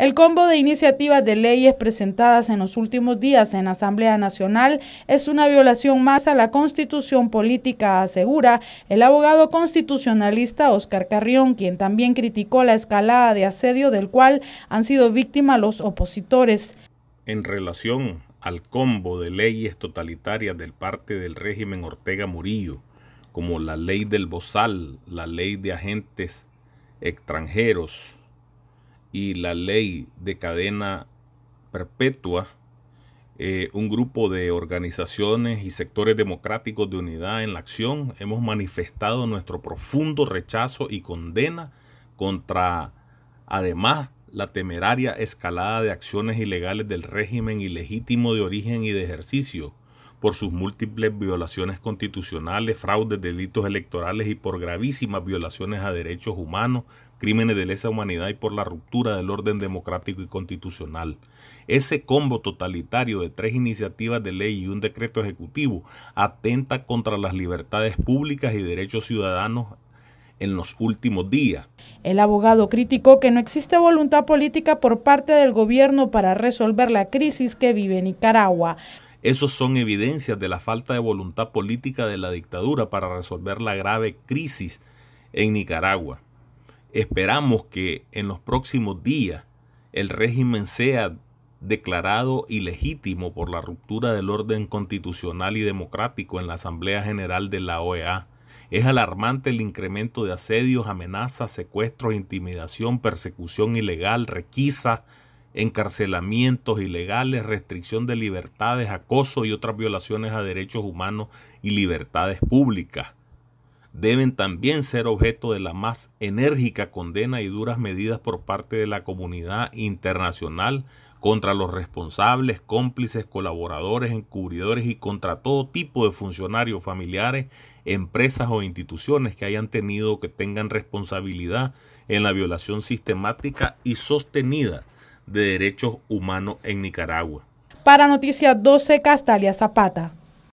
El combo de iniciativas de leyes presentadas en los últimos días en la Asamblea Nacional es una violación más a la constitución política, asegura el abogado constitucionalista Oscar Carrión, quien también criticó la escalada de asedio del cual han sido víctimas los opositores. En relación al combo de leyes totalitarias del parte del régimen Ortega Murillo, como la ley del bozal, la ley de agentes extranjeros, y la ley de cadena perpetua, eh, un grupo de organizaciones y sectores democráticos de unidad en la acción hemos manifestado nuestro profundo rechazo y condena contra, además, la temeraria escalada de acciones ilegales del régimen ilegítimo de origen y de ejercicio, por sus múltiples violaciones constitucionales, fraudes, delitos electorales y por gravísimas violaciones a derechos humanos, crímenes de lesa humanidad y por la ruptura del orden democrático y constitucional. Ese combo totalitario de tres iniciativas de ley y un decreto ejecutivo atenta contra las libertades públicas y derechos ciudadanos en los últimos días. El abogado criticó que no existe voluntad política por parte del gobierno para resolver la crisis que vive Nicaragua. Esos son evidencias de la falta de voluntad política de la dictadura para resolver la grave crisis en Nicaragua. Esperamos que en los próximos días el régimen sea declarado ilegítimo por la ruptura del orden constitucional y democrático en la Asamblea General de la OEA. Es alarmante el incremento de asedios, amenazas, secuestros, intimidación, persecución ilegal, requisa, encarcelamientos ilegales, restricción de libertades, acoso y otras violaciones a derechos humanos y libertades públicas. Deben también ser objeto de la más enérgica condena y duras medidas por parte de la comunidad internacional contra los responsables, cómplices, colaboradores, encubridores y contra todo tipo de funcionarios, familiares, empresas o instituciones que hayan tenido o que tengan responsabilidad en la violación sistemática y sostenida de Derechos Humanos en Nicaragua. Para Noticias 12, Castalia Zapata.